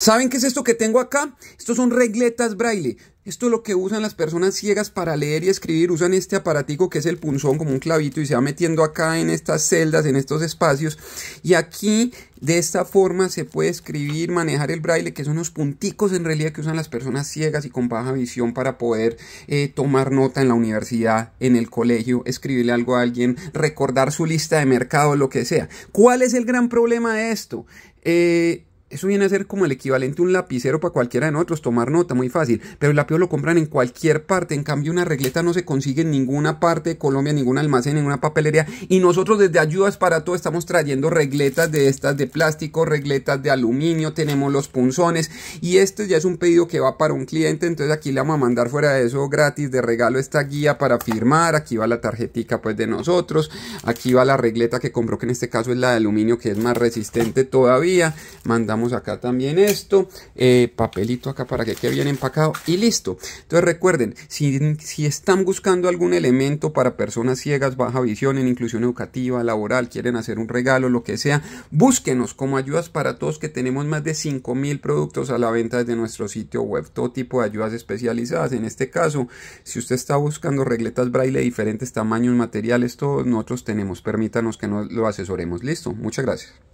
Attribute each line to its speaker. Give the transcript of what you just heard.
Speaker 1: ¿Saben qué es esto que tengo acá? Estos son regletas braille. Esto es lo que usan las personas ciegas para leer y escribir. Usan este aparatico que es el punzón como un clavito y se va metiendo acá en estas celdas, en estos espacios. Y aquí de esta forma se puede escribir, manejar el braille, que son unos punticos en realidad que usan las personas ciegas y con baja visión para poder eh, tomar nota en la universidad, en el colegio, escribirle algo a alguien, recordar su lista de mercado, lo que sea. ¿Cuál es el gran problema de esto? Eh, eso viene a ser como el equivalente un lapicero para cualquiera de nosotros, tomar nota, muy fácil. Pero el lápiz lo compran en cualquier parte, en cambio una regleta no se consigue en ninguna parte de Colombia, ningún almacén, ninguna papelería. Y nosotros desde Ayudas para Todo estamos trayendo regletas de estas de plástico, regletas de aluminio, tenemos los punzones. Y este ya es un pedido que va para un cliente, entonces aquí le vamos a mandar fuera de eso gratis de regalo esta guía para firmar. Aquí va la tarjetita pues de nosotros, aquí va la regleta que compró, que en este caso es la de aluminio que es más resistente todavía. Mandamos acá también esto, eh, papelito acá para que quede bien empacado y listo. Entonces recuerden, si, están buscando algún elemento para personas ciegas, baja visión, en inclusión educativa, laboral, quieren hacer un regalo, lo que sea, búsquenos como ayudas para todos que tenemos más de mil productos a la venta desde nuestro sitio web, todo tipo de ayudas especializadas. En este caso, si usted está buscando regletas braille de diferentes tamaños, materiales, todos nosotros tenemos, permítanos que nos lo asesoremos. Listo, muchas gracias.